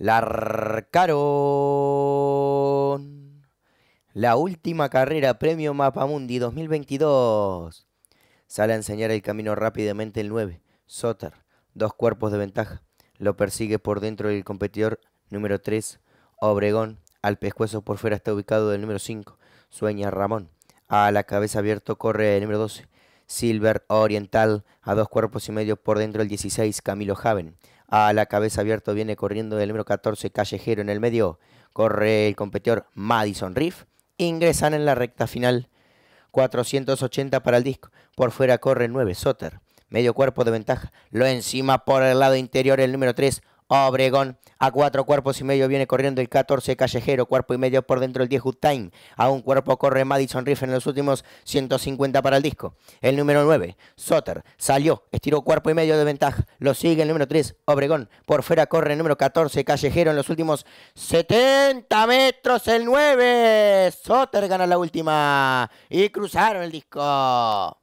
La La última carrera Premio Mapamundi 2022. Sale a enseñar el camino rápidamente el 9. sotar dos cuerpos de ventaja. Lo persigue por dentro el competidor número 3. Obregón, al pescuezo por fuera está ubicado el número 5. Sueña Ramón. A la cabeza abierto corre el número 12. Silver Oriental a dos cuerpos y medio por dentro el 16, Camilo Javen. A la cabeza abierto viene corriendo el número 14, Callejero en el medio. Corre el competidor Madison Riff. Ingresan en la recta final. 480 para el disco. Por fuera corre 9, Soter. Medio cuerpo de ventaja. Lo encima por el lado interior el número 3, Obregón. A cuatro cuerpos y medio viene corriendo el 14 Callejero, cuerpo y medio por dentro el 10 Time. A un cuerpo corre Madison Riff en los últimos 150 para el disco. El número 9, Soter, salió, estiró cuerpo y medio de ventaja. Lo sigue el número 3, Obregón. Por fuera corre el número 14 Callejero en los últimos 70 metros. El 9, Soter gana la última y cruzaron el disco.